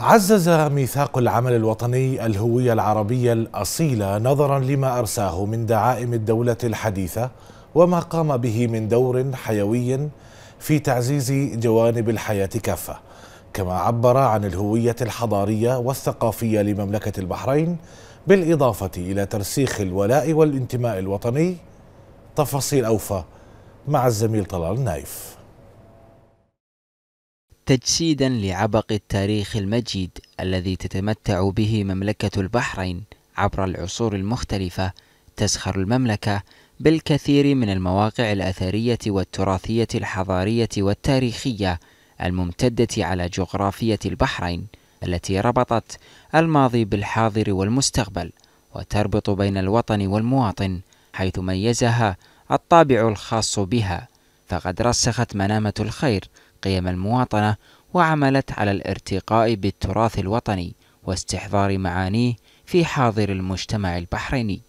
عزز ميثاق العمل الوطني الهوية العربية الأصيلة نظرا لما أرساه من دعائم الدولة الحديثة وما قام به من دور حيوي في تعزيز جوانب الحياة كافة كما عبر عن الهوية الحضارية والثقافية لمملكة البحرين بالإضافة إلى ترسيخ الولاء والانتماء الوطني تفاصيل أوفى مع الزميل طلال نايف تجسيدا لعبق التاريخ المجيد الذي تتمتع به مملكة البحرين عبر العصور المختلفة تزخر المملكة بالكثير من المواقع الأثرية والتراثية الحضارية والتاريخية الممتدة على جغرافية البحرين التي ربطت الماضي بالحاضر والمستقبل وتربط بين الوطن والمواطن حيث ميزها الطابع الخاص بها فقد رسخت منامة الخير قيم المواطنة وعملت على الارتقاء بالتراث الوطني واستحضار معانيه في حاضر المجتمع البحريني.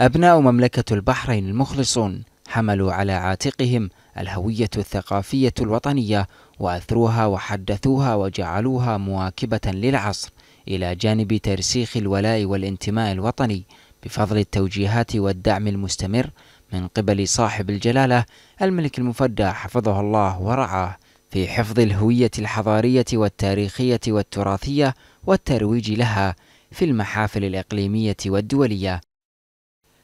أبناء مملكة البحرين المخلصون حملوا على عاتقهم الهوية الثقافية الوطنية وأثروها وحدثوها وجعلوها مواكبة للعصر إلى جانب ترسيخ الولاء والانتماء الوطني بفضل التوجيهات والدعم المستمر من قبل صاحب الجلالة الملك المفدى حفظه الله ورعاه في حفظ الهوية الحضارية والتاريخية والتراثية والترويج لها في المحافل الإقليمية والدولية.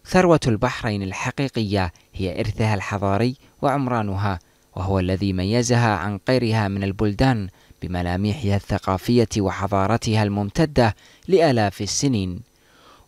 ثروة البحرين الحقيقية هي إرثها الحضاري وعمرانها، وهو الذي ميزها عن غيرها من البلدان بملامحها الثقافية وحضارتها الممتدة لآلاف السنين.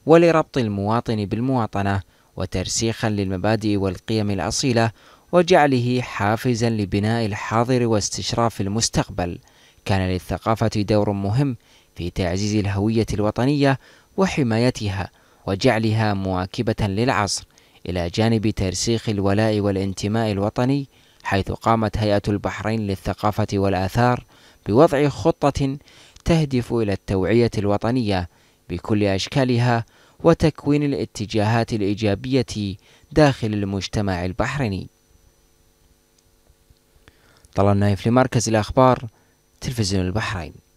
ولربط المواطن بالمواطنة وترسيخا للمبادئ والقيم الأصيلة وجعله حافزا لبناء الحاضر واستشراف المستقبل كان للثقافة دور مهم في تعزيز الهوية الوطنية وحمايتها وجعلها مواكبة للعصر إلى جانب ترسيخ الولاء والانتماء الوطني حيث قامت هيئة البحرين للثقافة والآثار بوضع خطة تهدف إلى التوعية الوطنية بكل أشكالها وتكوين الاتجاهات الإيجابية داخل المجتمع البحريني طلال نايف لمركز الأخبار تلفزيون البحرين